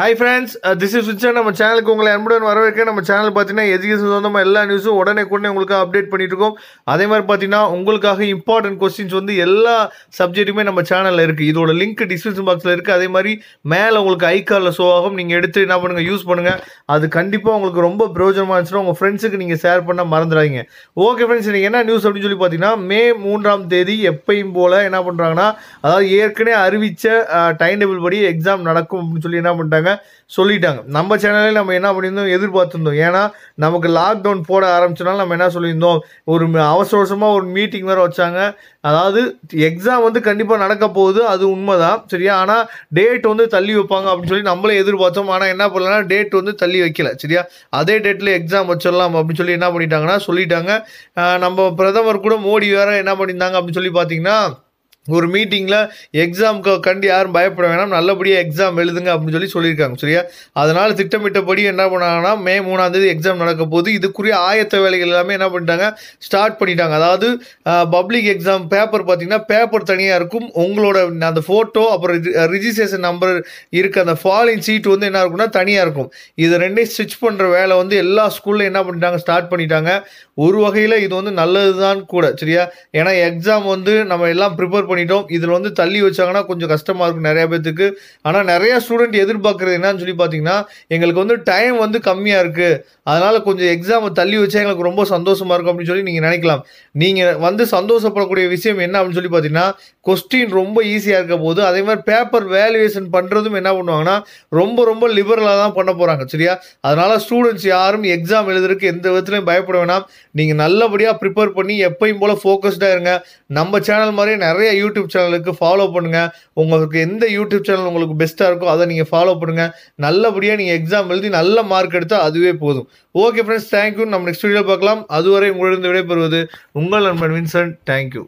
high friends this is சுச்சா நம்ம சேனலுக்கு உங்களை அன்புடன் வரவேற்க நம்ம சேனல் பார்த்தீங்கன்னா எஜுகேஷன் சொந்தமாக எல்லா நியூஸும் உடனே உடனே உங்களுக்கு அப்டேட் பண்ணிட்டு இருக்கோம் அதே மாதிரி பார்த்தீங்கன்னா உங்களுக்காக இம்பார்ட்டன்ட் கொஸ்டின்ஸ் வந்து எல்லா சப்ஜெக்ட்டுமே நம்ம சேனலில் இருக்குது இதோட லிங்க் டிஸ்கிரிப்ஷன் பாக்ஸில் இருக்குது அதே மாதிரி மேலே உங்களுக்கு ஐக்காலில் ஷோ ஆகும் நீங்கள் எடுத்து என்ன பண்ணுங்கள் யூஸ் பண்ணுங்கள் அது கண்டிப்பாக உங்களுக்கு ரொம்ப பிரயோஜனமாக இருந்துச்சுன்னா உங்கள் ஃப்ரெண்ட்ஸுக்கு நீங்கள் ஷேர் பண்ண மறந்துடாதீங்க ஓகே ஃப்ரெண்ட்ஸ் நீங்கள் என்ன நியூஸ் அப்படின்னு சொல்லி பார்த்தீங்கன்னா மே மூன்றாம் தேதி எப்பையும் போல் என்ன பண்ணுறாங்கன்னா அதாவது ஏற்கனவே அறிவித்த டைம் டேபிள் படி எக்ஸாம் நடக்கும் அப்படின்னு சொல்லி என்ன பண்ணிட்டாங்க சொல்லிட்டாங்க சொல்லிட்டாங்க நம்ம சேனலே நம்ம என்ன பண்ணியிருந்தோம் எதிர்பார்த்துருந்தோம் ஏன்னா நமக்கு லாக்டவுன் போட ஆரம்பிச்சனால நம்ம என்ன சொல்லியிருந்தோம் ஒரு அவசரவசமாக ஒரு மீட்டிங் வேறு வச்சாங்க அதாவது எக்ஸாம் வந்து கண்டிப்பாக நடக்க போகுது அது உண்மைதான் சரியா ஆனால் டேட் வந்து தள்ளி வைப்பாங்க அப்படின்னு சொல்லி நம்மளே எதிர்பார்த்தோம் ஆனால் என்ன பண்ணலன்னா டேட் வந்து தள்ளி வைக்கல சரியா அதே டேட்டில் எக்ஸாம் வச்சிடலாம் அப்படின்னு சொல்லி என்ன பண்ணிட்டாங்கன்னா சொல்லிட்டாங்க நம்ம பிரதமர் கூட மோடி வேறு என்ன பண்ணியிருந்தாங்க அப்படின்னு சொல்லி பார்த்தீங்கன்னா ஒரு மீட்டிங்கில் எக்ஸாமுக்கு கண்டு யாரும் பயப்பட வேணாம் நல்லபடியாக எக்ஸாம் எழுதுங்க அப்படின்னு சொல்லி சொல்லியிருக்காங்க சரியா அதனால் திட்டமிட்டபடி என்ன பண்ணாங்கன்னா மே மூணாந்தேதி எக்ஸாம் நடக்க போது இதுக்குரிய ஆயத்த வேலைகள் எல்லாமே என்ன பண்ணிட்டாங்க ஸ்டார்ட் பண்ணிட்டாங்க அதாவது பப்ளிக் எக்ஸாம் பேப்பர் பார்த்தீங்கன்னா பேப்பர் தனியாக இருக்கும் உங்களோட அந்த ஃபோட்டோ அப்புறம் ரிஜிஸ்ட்ரேஷன் நம்பர் இருக்க அந்த ஃபாலின் சீட் வந்து என்ன இருக்கும்னா தனியாக இருக்கும் இது ரெண்டையும் ஸ்டிச் பண்ணுற வேலை வந்து எல்லா ஸ்கூல்லையும் என்ன பண்ணிட்டாங்க ஸ்டார்ட் பண்ணிட்டாங்க ஒரு வகையில் இது வந்து நல்லது தான் கூட சரியா ஏன்னா எக்ஸாம் வந்து நம்ம எல்லாம் ப்ரிப்பேர் பண்ணி பண்ணிட்டோம் இதில் வந்து தள்ளி வச்சாங்கன்னா கொஞ்சம் கஷ்டமாக இருக்கும் நிறைய பேர்த்துக்கு ஆனால் நிறையா ஸ்டூடெண்ட் எதிர்பார்க்குறது என்னன்னு சொல்லி பார்த்தீங்கன்னா எங்களுக்கு வந்து டைம் வந்து கம்மியாக இருக்குது அதனால் கொஞ்சம் எக்ஸாமை தள்ளி வச்சா எங்களுக்கு ரொம்ப சந்தோஷமாக இருக்கும் அப்படின்னு சொல்லி நீங்கள் நினைக்கலாம் நீங்கள் வந்து சந்தோஷப்படக்கூடிய விஷயம் என்ன அப்படின்னு சொல்லி பார்த்தீங்கன்னா கொஸ்டின் ரொம்ப ஈஸியாக இருக்க போது அதே மாதிரி பேப்பர் வேல்யூவேஷன் பண்ணுறதும் என்ன பண்ணுவாங்கன்னா ரொம்ப ரொம்ப லிபரலாக தான் பண்ண போகிறாங்க சரியா அதனால் ஸ்டூடெண்ட்ஸ் யாரும் எக்ஸாம் எழுதுறதுக்கு எந்த விதத்துலையும் பயப்பட வேணாம் நீங்கள் நல்லபடியாக ப்ரிப்பேர் பண்ணி எப்பயும் போல் ஃபோக்கஸ்டாக இருங்க நம்ம சேனல் மாதிரியே நிறைய யூ யூடியூப் சேனலுக்கு ஃபாலோ பண்ணுங்கள் உங்களுக்கு எந்த யூடியூப் சேனல் உங்களுக்கு பெஸ்ட்டாக இருக்கோ அதை நீங்கள் ஃபாலோ பண்ணுங்கள் நல்லபடியாக நீங்கள் எக்ஸாம் எழுதி நல்ல மார்க் எடுத்தால் அதுவே போதும் ஓகே ஃப்ரெண்ட்ஸ் தேங்க்யூ நம்ம நெக்ஸ்ட் வீடியோ பார்க்கலாம் அதுவரை உங்களிடம் விடைபெறுவது உங்கள் நண்பன் வின்சன்ட் தேங்க்யூ